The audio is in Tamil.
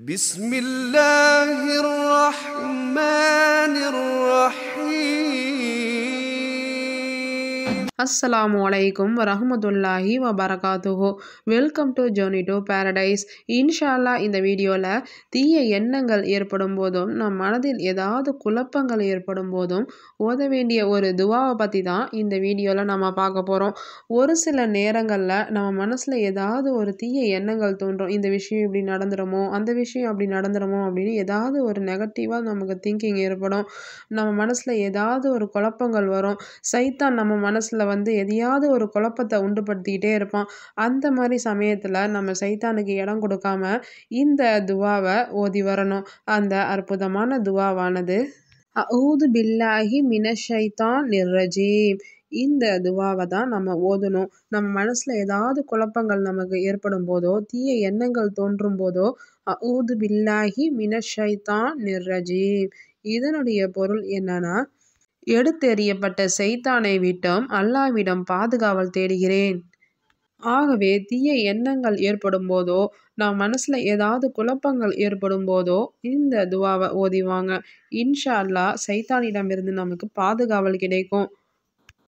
بسم الله الرحمن அஸ்ஸலாமு அலைக்கும் வரஹமதுல்லாஹி வபரகாத்துஹோ welcome to journey to paradise இன்ஷால்லா இந்த வீடியோவில் தீய எண்ணங்கள் ஏற்படும் போதும் நம் மனதில் ஏதாவது குழப்பங்கள் ஏற்படும் போதும் ஓத வேண்டிய ஒரு துவாவை பற்றி தான் இந்த வீடியோவில் நம்ம பார்க்க போகிறோம் ஒரு சில நேரங்களில் நம்ம மனசில் ஏதாவது ஒரு தீய எண்ணங்கள் தோன்றும் இந்த விஷயம் இப்படி நடந்துடுமோ அந்த விஷயம் அப்படி நடந்துடுமோ அப்படின்னு ஏதாவது ஒரு நெகட்டிவாக நமக்கு திங்கிங் ஏற்படும் நம்ம மனசில் ஏதாவது ஒரு குழப்பங்கள் வரும் சைத்தான் நம்ம மனசில் வந்து எதையாவது ஒரு குழப்பத்தை உண்டுபடுத்திக்கிட்டே இருப்பான் அந்த மாதிரி சமயத்தில் நம்ம சைத்தானுக்கு இடம் கொடுக்காம இந்த துவாவை ஓதி வரணும் அந்த அற்புதமான துவாவானது அவுது பில்லாஹி மினஷைத்தான் நிர்ரஜீம் இந்த துவாவை தான் நம்ம ஓதணும் நம்ம மனசில் ஏதாவது குழப்பங்கள் நமக்கு ஏற்படும் போதோ தீய எண்ணங்கள் தோன்றும் போதோ அவுது பில்லாஹி மினஷைத்தான் நிர்ரஜீம் இதனுடைய பொருள் என்னன்னா எடுத்தெறியப்பட்ட செய்தானை விட்டும் அல்லாவிடம் பாதுகாவல் தேடுகிறேன் ஆகவே தீய எண்ணங்கள் ஏற்படும் போதோ நம் மனசில் ஏதாவது குழப்பங்கள் ஏற்படும் போதோ இந்த துவாவை ஓதிவாங்க இன்ஷா அல்லா சைத்தானிடமிருந்து நமக்கு பாதுகாவல் கிடைக்கும்